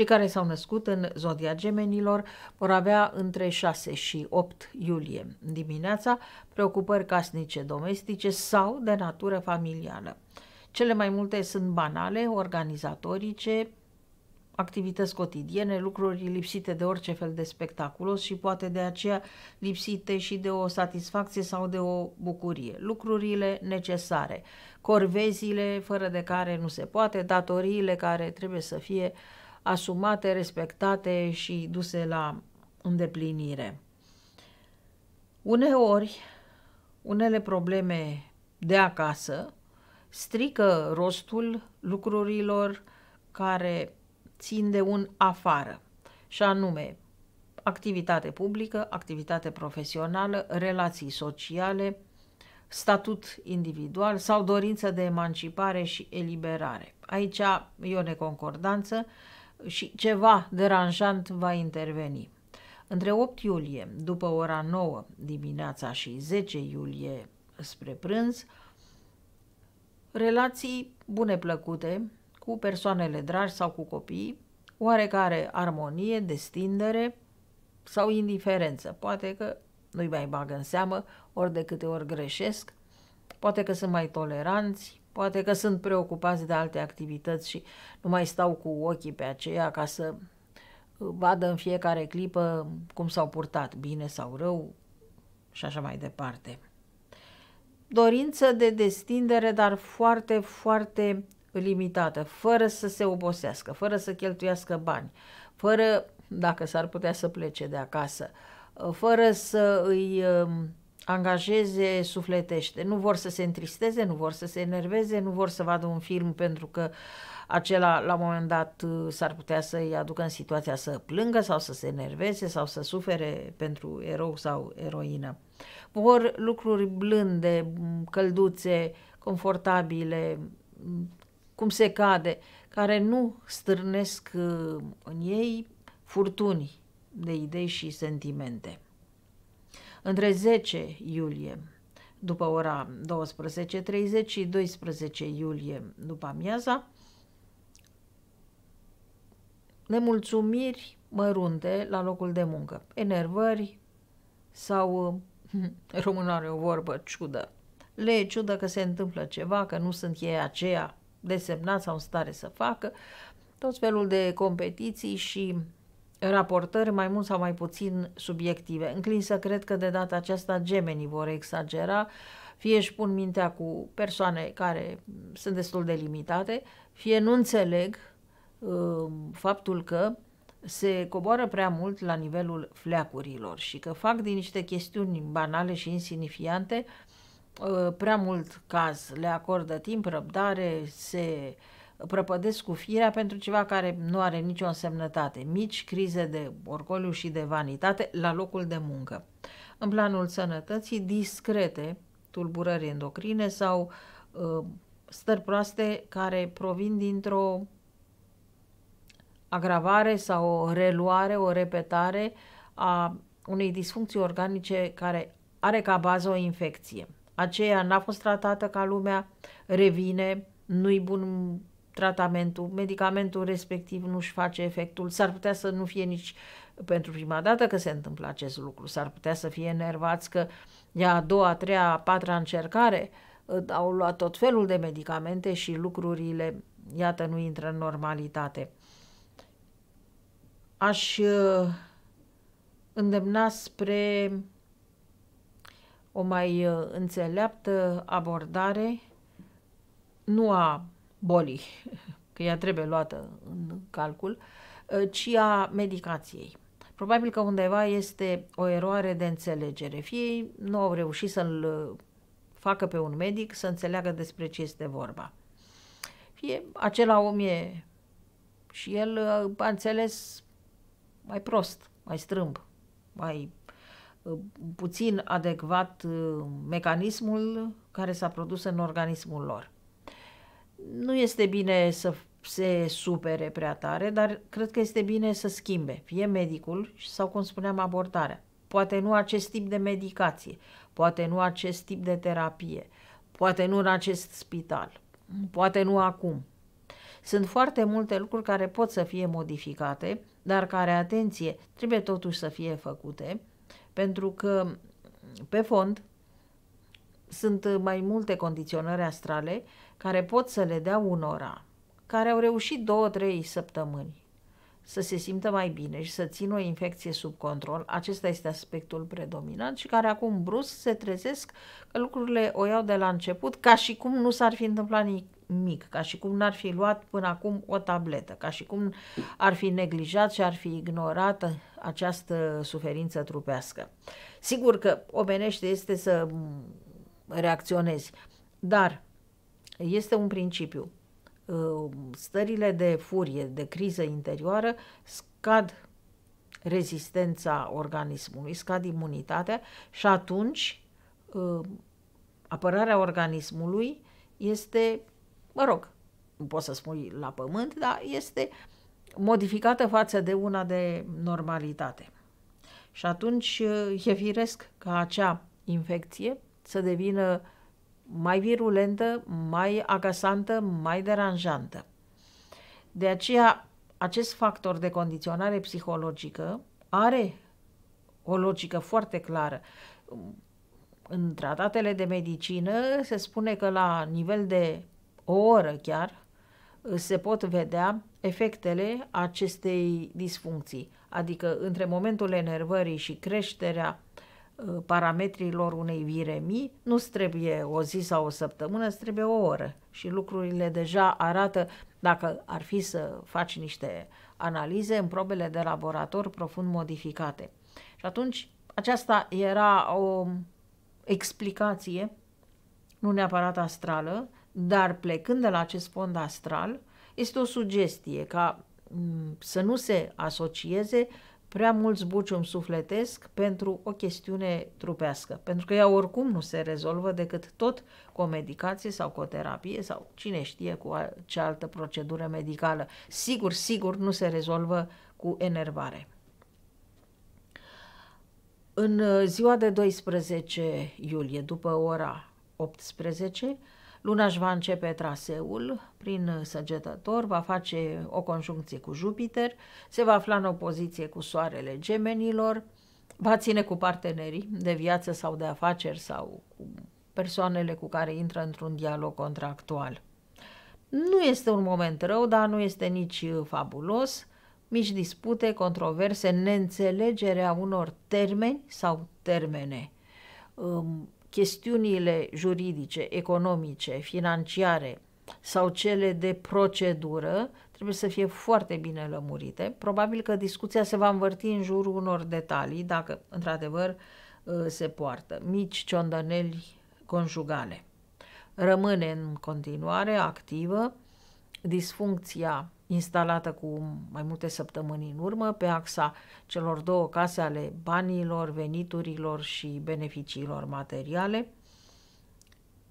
Cei care s-au născut în zodia gemenilor vor avea între 6 și 8 iulie dimineața preocupări casnice domestice sau de natură familială. Cele mai multe sunt banale, organizatorice, activități cotidiene, lucruri lipsite de orice fel de spectaculos și poate de aceea lipsite și de o satisfacție sau de o bucurie. Lucrurile necesare, corvezile fără de care nu se poate, datoriile care trebuie să fie uh, asumate, respectate și duse la îndeplinire. Uneori, unele probleme de acasă strică rostul lucrurilor care țin de un afară, și anume activitate publică, activitate profesională, relații sociale, statut individual sau dorință de emancipare și eliberare. Aici e o neconcordanță și ceva deranjant va interveni. Între 8 iulie, după ora 9 dimineața și 10 iulie spre prânz, relații bune plăcute cu persoanele dragi sau cu copii, oarecare armonie, destindere sau indiferență. Poate că nu-i mai bag în seamă, ori de câte ori greșesc, poate că sunt mai toleranți, Poate că sunt preocupați de alte activități și nu mai stau cu ochii pe aceea ca să uh, vadă în fiecare clipă cum s-au purtat, bine sau rău și așa mai departe. Dorință de destindere, dar foarte, foarte limitată, fără să se obosească, fără să cheltuiască bani, fără, dacă s-ar putea să plece de acasă, uh, fără să îi um, angajeze sufletește. Nu vor să se întristeze, nu vor să se enerveze, nu vor să vadă un film pentru că acela la un moment dat uh, s-ar putea să-i aducă în situația să plângă sau să se enerveze sau să sufere pentru erou sau eroină. Vor lucruri blânde, călduțe, confortabile, cum se cade, care nu stârnesc uh, în ei furtuni de idei și sentimente între 10 iulie după ora 12.30 și 12 iulie după amiaza, nemulțumiri mărunte la locul de muncă, enervări sau, românul are o vorbă ciudă, le e ciudă că se întâmplă ceva, că nu sunt ei aceia desemnați sau în stare să facă, tot felul de competiții și raportări mai mult sau mai puțin subiective. Înclin să cred că de data aceasta gemenii vor exagera, fie își pun mintea cu persoane care sunt destul de limitate, fie nu înțeleg uh, faptul că se coboară prea mult la nivelul fleacurilor și că fac din niște chestiuni banale și insignifiante uh, prea mult caz, le acordă timp, răbdare, se uh, prăpădesc cu firea pentru ceva care nu are nicio însemnătate, mici crize de orgoliu și de vanitate la locul de muncă. În planul sănătății, discrete tulburări endocrine sau uh, stări proaste care provin dintr-o agravare sau o reluare, o repetare a unei disfuncții organice care are ca bază o infecție. Aceea n-a fost tratată ca lumea, revine, nu-i bun tratamentul, medicamentul respectiv nu își face efectul, s-ar putea să nu fie nici pentru prima dată că se întâmplă acest lucru, s-ar putea să fie enervați că ia a doua, a treia, a patra încercare, uh, au luat tot felul de medicamente și lucrurile, iată, nu intră în normalitate. Aș uh, îndemna spre o mai uh, înțeleaptă abordare, nu a bolii, că ea trebuie luată în calcul, uh, ci a medicației. Probabil că undeva este o eroare de înțelegere. Fie ei nu au reușit să-l uh, facă pe un medic să înțeleagă despre ce este vorba. Fie acela om e și el uh, a înțeles mai prost, mai strâmb, mai puțin adecvat mecanismul care s-a produs în organismul lor nu este bine să se supere prea tare, dar cred că este bine să schimbe, fie medicul sau, cum spuneam, abordarea. Poate nu acest tip de medicație, poate nu acest tip de terapie, poate nu în acest spital, poate nu acum. Sunt foarte multe lucruri care pot să fie modificate, dar care, atenție, trebuie totuși să fie făcute, pentru că, pe fond, sunt mai multe condiționări astrale care pot să le dea unora, care au reușit două-trei săptămâni să se simtă mai bine și să țină o infecție sub control, acesta este aspectul predominant și care acum brusc se trezesc că lucrurile o iau de la început ca și cum nu s-ar fi întâmplat nimic, ca și cum n-ar fi luat până acum o tabletă, ca și cum ar fi neglijat și ar fi ignorat această suferință trupească. Sigur că omenește este să reacționezi, dar este un principiu. Uh, stările de furie, de criză interioară, scad rezistența organismului, scad imunitatea și atunci uh, apărarea organismului este, mă rog, nu pot să spun la pământ, dar este modificată față de una de normalitate. Și atunci uh, e firesc ca acea infecție să devină mai virulentă, mai agasantă, mai deranjantă. De aceea, acest factor de condiționare psihologică are o logică foarte clară. În tratatele de medicină se spune că la nivel de o oră chiar se pot vedea efectele acestei disfuncții, adică între momentul enervării și creșterea Uh, parametrilor unei viremii, nu trebuie o zi sau o săptămână, trebuie o oră. Și lucrurile deja arată, dacă ar fi să faci niște analize în probele de laborator profund modificate. Și atunci, aceasta era o explicație, nu neapărat astrală, dar plecând de la acest fond astral, este o sugestie ca mm, să nu se asocieze uh, prea mult zbucium sufletesc pentru o chestiune trupească, pentru că ea oricum nu se rezolvă decât tot cu o medicație sau cu o terapie sau cine știe cu ce altă procedură medicală. Sigur, sigur nu se rezolvă cu enervare. În uh, ziua de 12 iulie, după ora 18, Luna își va începe traseul prin săgetător, va face o conjuncție cu Jupiter, se va afla în opoziție cu soarele gemenilor, va ține cu partenerii de viață sau de afaceri sau cu persoanele cu care intră într-un dialog contractual. Nu este un moment rău, dar nu este nici fabulos. Mici dispute, controverse, neînțelegerea unor termeni sau termene. Um, chestiunile juridice, economice, financiare sau cele de procedură trebuie să fie foarte bine lămurite. Probabil că discuția se va învârti în jurul unor detalii, dacă într-adevăr ă, se poartă. Mici ciondăneli conjugale. Rămâne în continuare activă disfuncția instalată cu mai multe săptămâni în urmă pe axa celor două case ale banilor, veniturilor și beneficiilor materiale,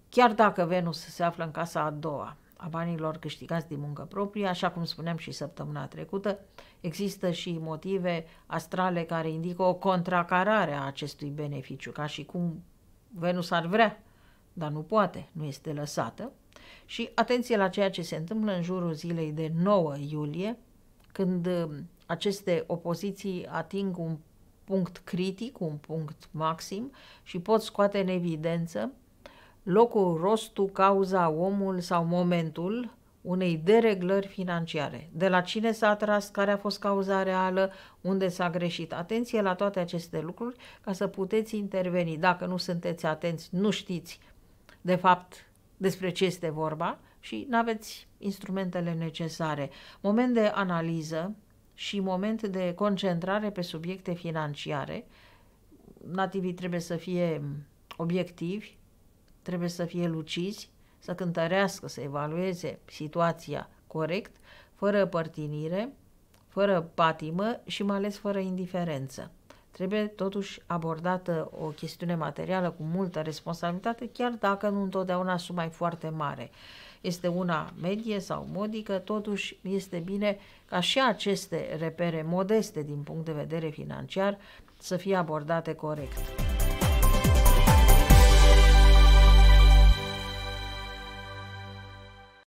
chiar dacă Venus se află în casa a doua a banilor câștigați din muncă proprie, așa cum spuneam și săptămâna trecută, există și motive astrale care indică o contracarare a acestui beneficiu, ca și cum Venus ar vrea, dar nu poate, nu este lăsată, și atenție la ceea ce se întâmplă în jurul zilei de 9 iulie, când um, aceste opoziții ating un punct critic, un punct maxim și pot scoate în evidență locul, rostul, cauza, omul sau momentul unei dereglări financiare. De la cine s-a atras, care a fost cauza reală, unde s-a greșit. Atenție la toate aceste lucruri ca să puteți interveni. Dacă nu sunteți atenți, nu știți de fapt despre ce este vorba și nu aveți instrumentele necesare. Moment de analiză și moment de concentrare pe subiecte financiare. Nativii trebuie să fie obiectivi, trebuie să fie lucizi, să cântărească, să evalueze situația corect, fără părtinire, fără patimă și mai ales fără indiferență. Trebuie totuși abordată o chestiune materială cu multă responsabilitate, chiar dacă nu întotdeauna suma e foarte mare. Este una medie sau modică, totuși este bine ca și aceste repere modeste din punct de vedere financiar să fie abordate corect.